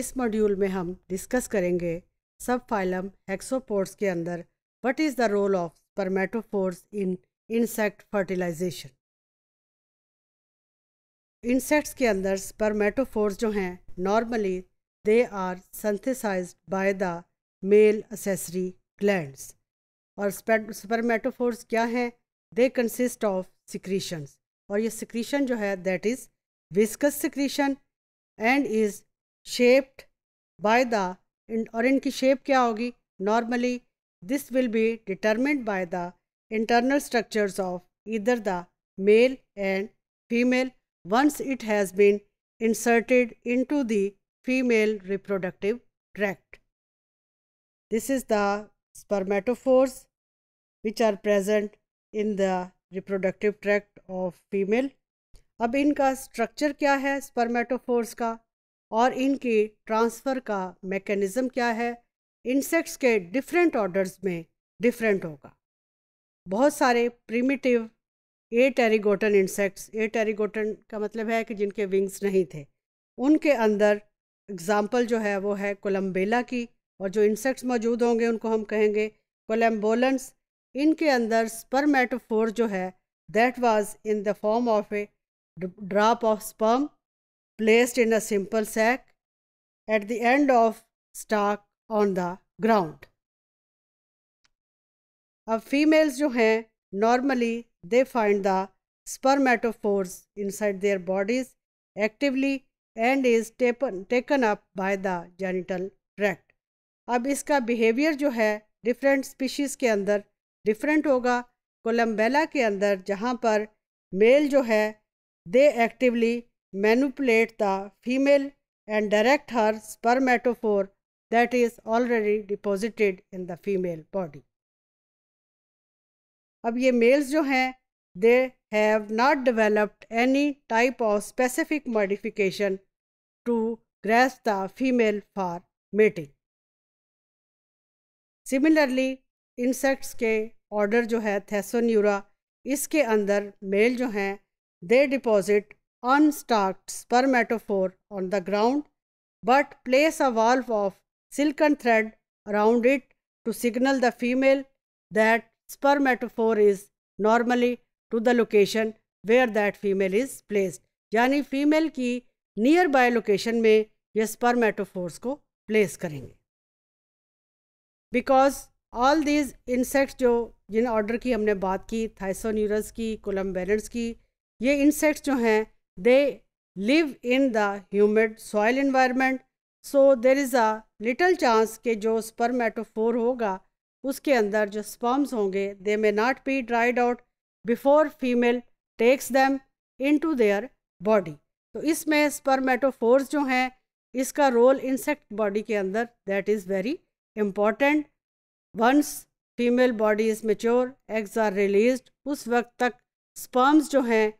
इस मॉड्यूल में हम डिस्कस करेंगे सब फाइलम हेक्सोपोर्ट्स के अंदर what is the role of spermatophores in insect fertilisation insects के अंदर स्पर्मेटोफोर्स जो हैं normally they are synthesised by the male accessory glands और स्पर्मेटोफोर्स क्या हैं दे कंसिस्ट ऑफ सिक्रीशंस और ये सिक्रीशन जो है that is viscous secretion and is shaped by the और इनकी शेप क्या होगी normally this will be determined by the internal structures of either the male and female once it has been inserted into the female reproductive tract this is the spermatophores which are present in the reproductive tract of female अब इनका structure क्या है spermatophores का और इनके transfer का mechanism क्या है इंसेक्ट्स के डिफरेंट ऑर्डर्स में डिफरेंट होगा बहुत सारे प्रीमिटिव ए टेरीगोटन इंसेक्ट्स ए टेरीगोटन का मतलब है कि जिनके विंग्स नहीं थे उनके अंदर एग्ज़ाम्पल जो है वो है कोलम्बेला की और जो इंसेक्ट्स मौजूद होंगे उनको हम कहेंगे कोलम्बोलेंस इनके अंदर स्पर्मेटोफोर जो है that was in the form of a drop of sperm placed in a simple sack at the end of stalk on the ground. अब females जो हैं normally they find the spermatophores inside their bodies actively and is taken taken up by the genital tract. अब इसका behavior जो है different species के अंदर different होगा कोलम्बेला के अंदर जहाँ पर male जो है they actively manipulate the female and direct her spermatophore that is already deposited in the female body. अब ये males जो हैं they have not developed any type of specific modification to grasp the female for mating. Similarly, insects के order जो है थेसोन्यूरा इसके अंदर male जो हैं they deposit unstarked spermatophore on the ground, but place a valve of silken thread around it to signal the female that spermatophore is normally to the location where that female is placed. यानी female की nearby location में ये spermatophores को place करेंगे because all these insects जो जिन order की हमने बात की थाइसोन्यूरस की कोलम्बेरेंट्स की ये इंसेक्ट्स जो हैं They live in the humid soil environment. So there is a little chance ke jo spermatophore hoga uske andar jo sperms honge they may not be dried out before female takes them into their body. to so, isme spermatophores jo hain iska role insect body ke andar that is very important once female body is mature eggs are released us waqt tak sperms jo hain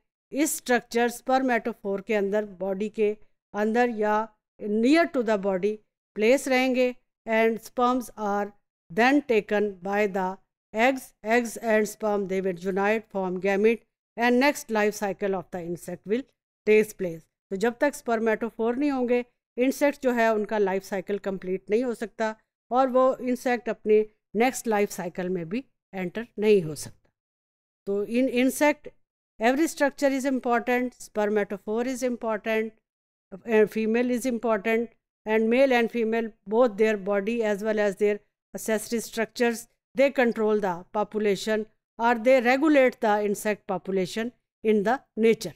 इस structure पर मेटोफोर के अंदर body के अंदर या near to the body place रहेंगे and sperms are then taken by the eggs eggs and sperm they will unite form gamete and next life cycle of the insect will takes place तो जब तक स्पर्मेटोफोर नहीं होंगे insect जो है उनका life cycle complete नहीं हो सकता और वो इंसेक्ट अपने नेक्स्ट लाइफ साइकिल में भी एंटर नहीं हो सकता तो इन insect every structure is important spermatophore is important female is important and male and female both their body as well as their accessory structures they control the population or they regulate the insect population in the nature